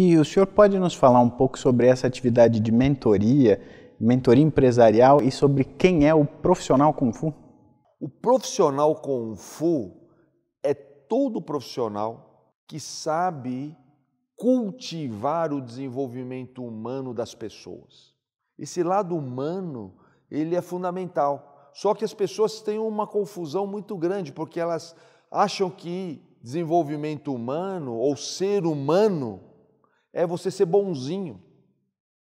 E o senhor pode nos falar um pouco sobre essa atividade de mentoria, mentoria empresarial e sobre quem é o profissional Kung Fu? O profissional Kung Fu é todo profissional que sabe cultivar o desenvolvimento humano das pessoas. Esse lado humano, ele é fundamental. Só que as pessoas têm uma confusão muito grande, porque elas acham que desenvolvimento humano ou ser humano é você ser bonzinho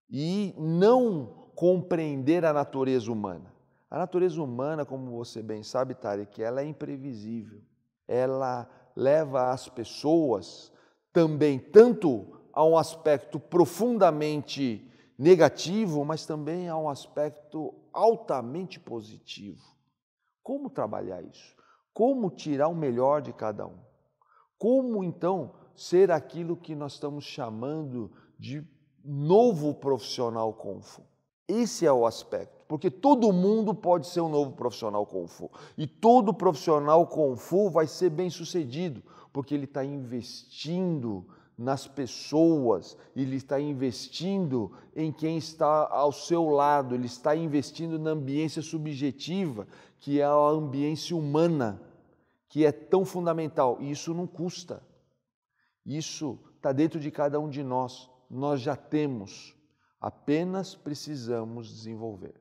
e não compreender a natureza humana. A natureza humana, como você bem sabe, Tarek, ela é imprevisível. Ela leva as pessoas também tanto a um aspecto profundamente negativo, mas também a um aspecto altamente positivo. Como trabalhar isso? Como tirar o melhor de cada um? Como então ser aquilo que nós estamos chamando de novo profissional Kung Fu. Esse é o aspecto, porque todo mundo pode ser um novo profissional Kung Fu e todo profissional Kung Fu vai ser bem sucedido, porque ele está investindo nas pessoas, ele está investindo em quem está ao seu lado, ele está investindo na ambiência subjetiva, que é a ambiência humana, que é tão fundamental. E isso não custa. Isso está dentro de cada um de nós, nós já temos, apenas precisamos desenvolver.